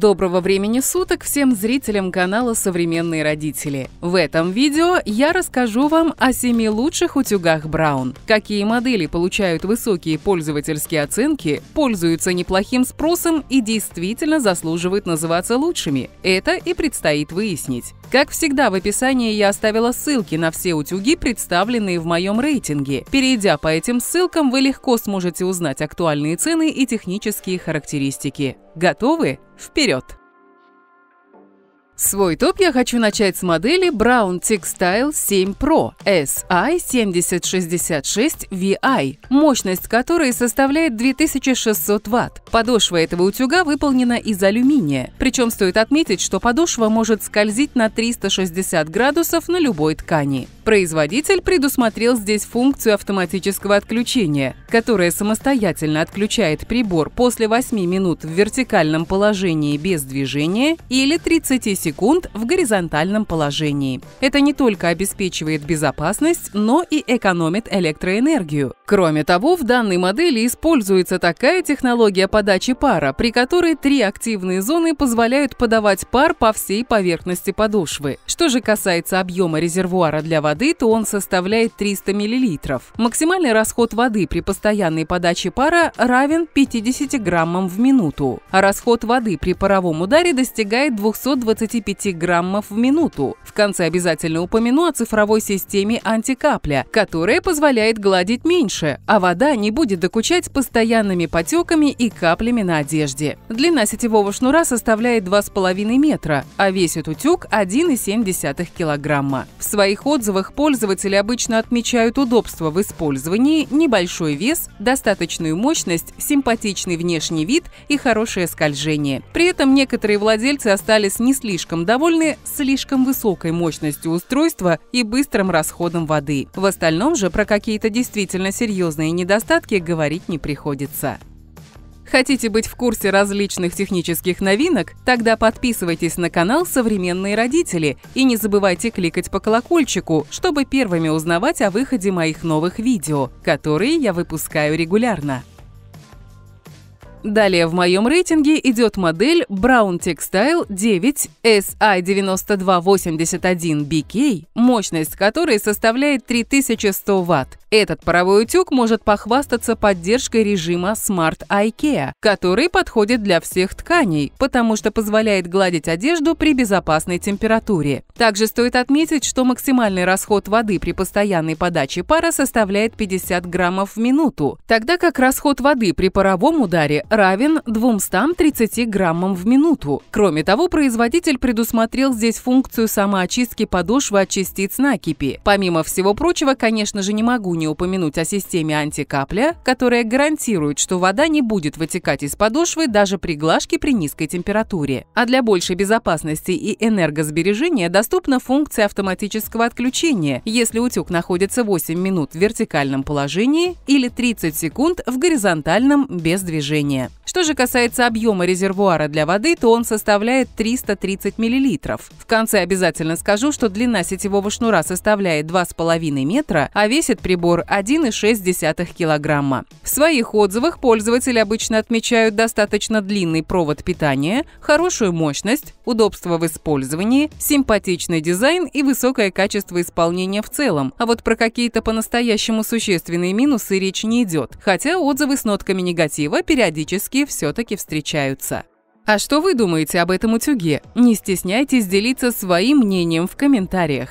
Доброго времени суток всем зрителям канала «Современные родители». В этом видео я расскажу вам о семи лучших утюгах Браун. Какие модели получают высокие пользовательские оценки, пользуются неплохим спросом и действительно заслуживают называться лучшими. Это и предстоит выяснить. Как всегда, в описании я оставила ссылки на все утюги, представленные в моем рейтинге. Перейдя по этим ссылкам, вы легко сможете узнать актуальные цены и технические характеристики. Готовы? Вперед! Свой топ я хочу начать с модели Brown Textile 7 Pro SI7066VI, мощность которой составляет 2600 Вт. Подошва этого утюга выполнена из алюминия. Причем стоит отметить, что подошва может скользить на 360 градусов на любой ткани. Производитель предусмотрел здесь функцию автоматического отключения, которая самостоятельно отключает прибор после 8 минут в вертикальном положении без движения или 30 секунд секунд в горизонтальном положении. Это не только обеспечивает безопасность, но и экономит электроэнергию. Кроме того, в данной модели используется такая технология подачи пара, при которой три активные зоны позволяют подавать пар по всей поверхности подошвы. Что же касается объема резервуара для воды, то он составляет 300 мл. Максимальный расход воды при постоянной подаче пара равен 50 граммам в минуту, а расход воды при паровом ударе достигает 220 25 граммов в минуту. В конце обязательно упомяну о цифровой системе антикапля, которая позволяет гладить меньше, а вода не будет докучать постоянными потеками и каплями на одежде. Длина сетевого шнура составляет 2,5 метра, а весит утюг 1,7 килограмма. В своих отзывах пользователи обычно отмечают удобство в использовании, небольшой вес, достаточную мощность, симпатичный внешний вид и хорошее скольжение. При этом некоторые владельцы остались не слишком слишком довольны слишком высокой мощностью устройства и быстрым расходом воды. В остальном же про какие-то действительно серьезные недостатки говорить не приходится. Хотите быть в курсе различных технических новинок? Тогда подписывайтесь на канал «Современные родители» и не забывайте кликать по колокольчику, чтобы первыми узнавать о выходе моих новых видео, которые я выпускаю регулярно. Далее в моем рейтинге идет модель Brown Textile 9 SI9281BK, мощность которой составляет 3100 Вт. Этот паровой утюг может похвастаться поддержкой режима Smart IKEA, который подходит для всех тканей, потому что позволяет гладить одежду при безопасной температуре. Также стоит отметить, что максимальный расход воды при постоянной подаче пара составляет 50 граммов в минуту, тогда как расход воды при паровом ударе равен 230 граммам в минуту. Кроме того, производитель предусмотрел здесь функцию самоочистки подошвы от частиц накипи. Помимо всего прочего, конечно же, не могу не упомянуть о системе антикапля, которая гарантирует, что вода не будет вытекать из подошвы даже при глажке при низкой температуре. А для большей безопасности и энергосбережения доступна функция автоматического отключения, если утюг находится 8 минут в вертикальном положении или 30 секунд в горизонтальном без движения. Что же касается объема резервуара для воды, то он составляет 330 мл. В конце обязательно скажу, что длина сетевого шнура составляет 2,5 метра, а весит прибор 1,6 килограмма. В своих отзывах пользователи обычно отмечают достаточно длинный провод питания, хорошую мощность, удобство в использовании, симпатичный дизайн и высокое качество исполнения в целом. А вот про какие-то по-настоящему существенные минусы речь не идет, хотя отзывы с нотками негатива периодически утюжки все-таки встречаются. А что вы думаете об этом утюге? Не стесняйтесь делиться своим мнением в комментариях.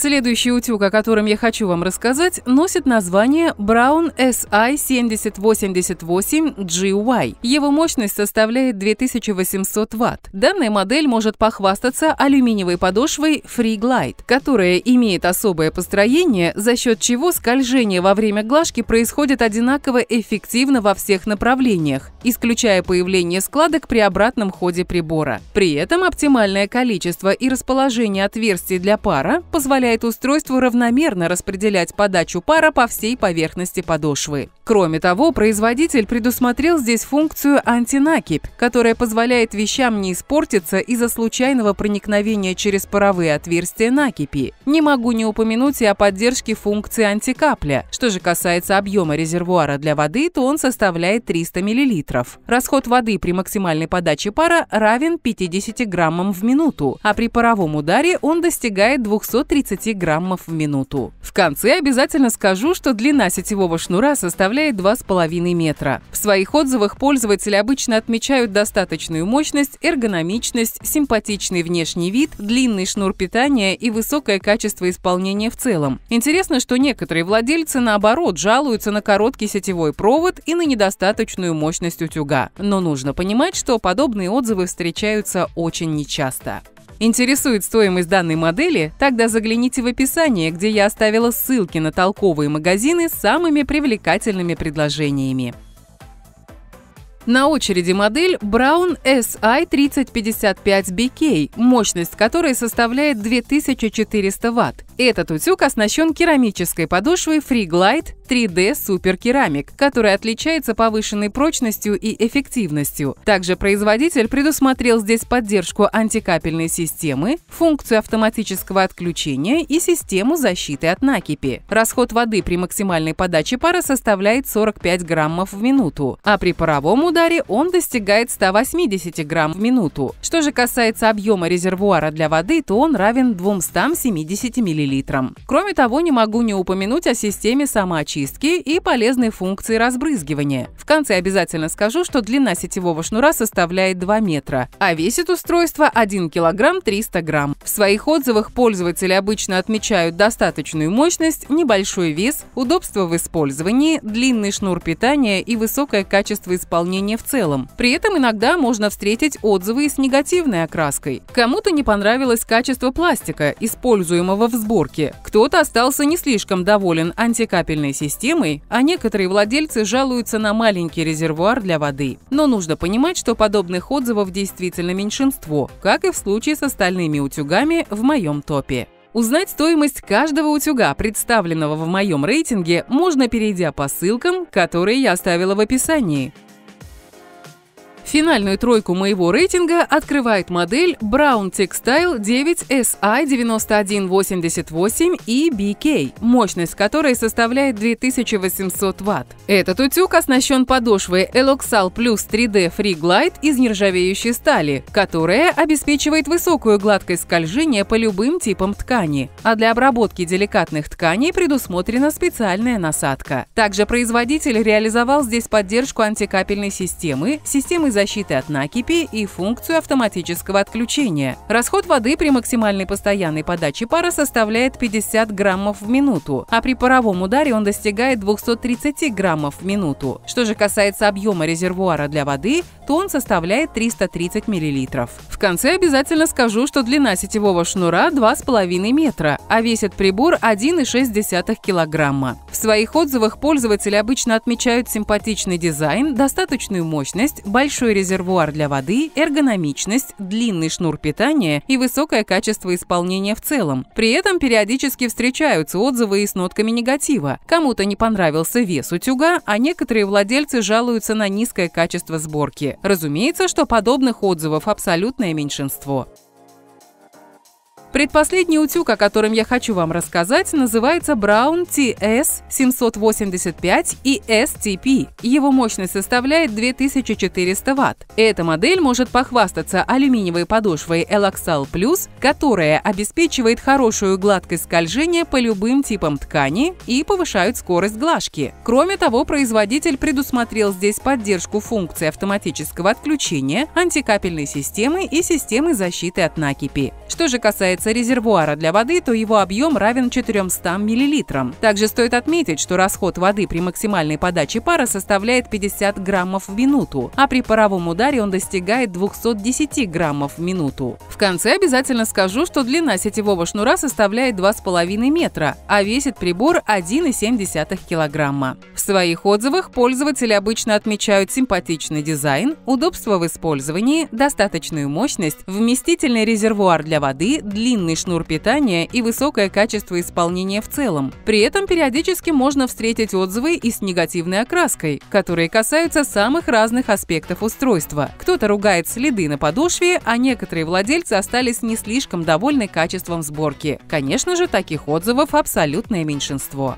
Следующий утюг, о котором я хочу вам рассказать, носит название Brown SI7088GY. Его мощность составляет 2800 Вт. Данная модель может похвастаться алюминиевой подошвой Free Glide, которая имеет особое построение, за счет чего скольжение во время глажки происходит одинаково эффективно во всех направлениях, исключая появление складок при обратном ходе прибора. При этом оптимальное количество и расположение отверстий для пара позволяет позволяет устройству равномерно распределять подачу пара по всей поверхности подошвы. Кроме того, производитель предусмотрел здесь функцию антинакипь, которая позволяет вещам не испортиться из-за случайного проникновения через паровые отверстия накипи. Не могу не упомянуть и о поддержке функции антикапля. Что же касается объема резервуара для воды, то он составляет 300 мл. Расход воды при максимальной подаче пара равен 50 граммам в минуту, а при паровом ударе он достигает 230 30 граммов в минуту. В конце обязательно скажу, что длина сетевого шнура составляет 2,5 метра. В своих отзывах пользователи обычно отмечают достаточную мощность, эргономичность, симпатичный внешний вид, длинный шнур питания и высокое качество исполнения в целом. Интересно, что некоторые владельцы, наоборот, жалуются на короткий сетевой провод и на недостаточную мощность утюга. Но нужно понимать, что подобные отзывы встречаются очень нечасто. Интересует стоимость данной модели? Тогда загляните в описание, где я оставила ссылки на толковые магазины с самыми привлекательными предложениями. На очереди модель Brown SI3055BK, а мощность которой составляет 2400 Вт. Этот утюг оснащен керамической подошвой FreeGlide 3D Super Ceramic, которая отличается повышенной прочностью и эффективностью. Также производитель предусмотрел здесь поддержку антикапельной системы, функцию автоматического отключения и систему защиты от накипи. Расход воды при максимальной подаче пара составляет 45 граммов в минуту, а при паровому ударе он достигает 180 грамм в минуту. Что же касается объема резервуара для воды, то он равен 270 миллилитрам. Кроме того, не могу не упомянуть о системе самоочистки и полезной функции разбрызгивания. В конце обязательно скажу, что длина сетевого шнура составляет 2 метра, а весит устройство 1 килограмм 300 грамм. В своих отзывах пользователи обычно отмечают достаточную мощность, небольшой вес, удобство в использовании, длинный шнур питания и высокое качество исполнения мнение в целом. При этом иногда можно встретить отзывы с негативной окраской. Кому-то не понравилось качество пластика, используемого в сборке. Кто-то остался не слишком доволен антикапельной системой, а некоторые владельцы жалуются на маленький резервуар для воды. Но нужно понимать, что подобных отзывов действительно меньшинство, как и в случае с остальными утюгами в моем топе. Узнать стоимость каждого утюга, представленного в моем рейтинге, можно перейдя по ссылкам, которые я оставила в описании. Финальную тройку моего рейтинга открывает модель Brown Textile 9 SI9188 и BK, мощность которой составляет 2800 Вт. Этот утюг оснащен подошвой Eloxal Plus 3D Free Glide из нержавеющей стали, которая обеспечивает высокую гладкость скольжения по любым типам ткани, а для обработки деликатных тканей предусмотрена специальная насадка. Также производитель реализовал здесь поддержку антикапельной системы, системы защиты защиты от накипи и функцию автоматического отключения. Расход воды при максимальной постоянной подаче пара составляет 50 граммов в минуту, а при паровом ударе он достигает 230 граммов в минуту. Что же касается объема резервуара для воды, то он составляет 330 миллилитров. В конце обязательно скажу, что длина сетевого шнура 2,5 метра, а весит прибор 1,6 килограмма. В своих отзывах пользователи обычно отмечают симпатичный дизайн, достаточную мощность, большой большой резервуар для воды, эргономичность, длинный шнур питания и высокое качество исполнения в целом. При этом периодически встречаются отзывы и с нотками негатива. Кому-то не понравился вес утюга, а некоторые владельцы жалуются на низкое качество сборки. Разумеется, что подобных отзывов абсолютное меньшинство. Предпоследний утюг, о котором я хочу вам рассказать, называется Brown TS785 и STP. Его мощность составляет 2400 Вт. Эта модель может похвастаться алюминиевой подошвой Elaxal Plus, которая обеспечивает хорошую гладкость скольжения по любым типам ткани и повышает скорость глажки. Кроме того, производитель предусмотрел здесь поддержку функции автоматического отключения, антикапельной системы и системы защиты от накипи. Что же касается касается резервуара для воды, то его объем равен 400 мл. Также стоит отметить, что расход воды при максимальной подаче пара составляет 50 граммов в минуту, а при паровом ударе он достигает 210 граммов в минуту. В конце обязательно скажу, что длина сетевого шнура составляет 2,5 метра, а весит прибор 1,7 килограмма. В своих отзывах пользователи обычно отмечают симпатичный дизайн, удобство в использовании, достаточную мощность, вместительный резервуар для воды, длинный длинный шнур питания и высокое качество исполнения в целом. При этом периодически можно встретить отзывы и с негативной окраской, которые касаются самых разных аспектов устройства. Кто-то ругает следы на подошве, а некоторые владельцы остались не слишком довольны качеством сборки. Конечно же, таких отзывов абсолютное меньшинство.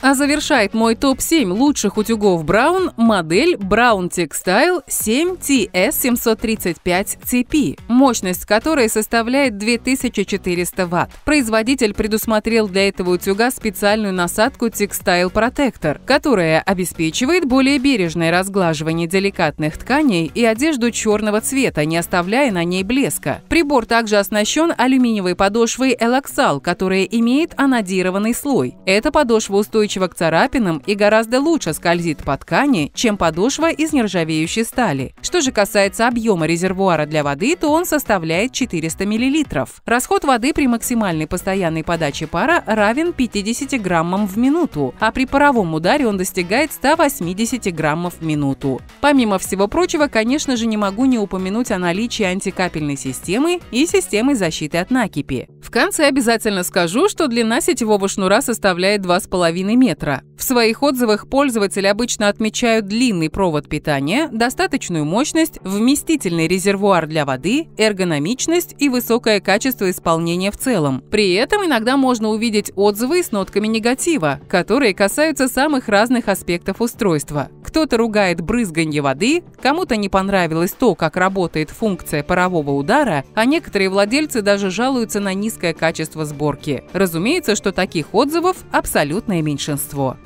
А завершает мой топ-7 лучших утюгов Браун модель Brown Textile 7 ts 735 CP мощность которой составляет 2400 Вт. Производитель предусмотрел для этого утюга специальную насадку Textile Protector, которая обеспечивает более бережное разглаживание деликатных тканей и одежду черного цвета, не оставляя на ней блеска. Прибор также оснащен алюминиевой подошвой Elaxal, которая имеет анодированный слой. Эта подошва устойчива устойчива к царапинам и гораздо лучше скользит по ткани, чем подошва из нержавеющей стали. Что же касается объема резервуара для воды, то он составляет 400 мл. Расход воды при максимальной постоянной подаче пара равен 50 граммам в минуту, а при паровом ударе он достигает 180 граммов в минуту. Помимо всего прочего, конечно же, не могу не упомянуть о наличии антикапельной системы и системы защиты от накипи. В конце обязательно скажу, что длина сетевого шнура составляет 2,5 мм метра. В своих отзывах пользователи обычно отмечают длинный провод питания, достаточную мощность, вместительный резервуар для воды, эргономичность и высокое качество исполнения в целом. При этом иногда можно увидеть отзывы с нотками негатива, которые касаются самых разных аспектов устройства. Кто-то ругает брызганье воды, кому-то не понравилось то, как работает функция парового удара, а некоторые владельцы даже жалуются на низкое качество сборки. Разумеется, что таких отзывов абсолютное меньшинство большинство.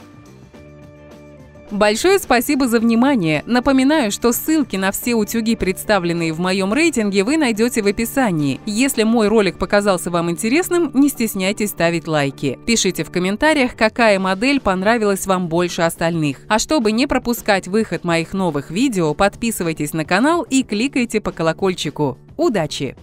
Большое спасибо за внимание. Напоминаю, что ссылки на все утюги, представленные в моем рейтинге, вы найдете в описании. Если мой ролик показался вам интересным, не стесняйтесь ставить лайки. Пишите в комментариях, какая модель понравилась вам больше остальных. А чтобы не пропускать выход моих новых видео, подписывайтесь на канал и кликайте по колокольчику. Удачи!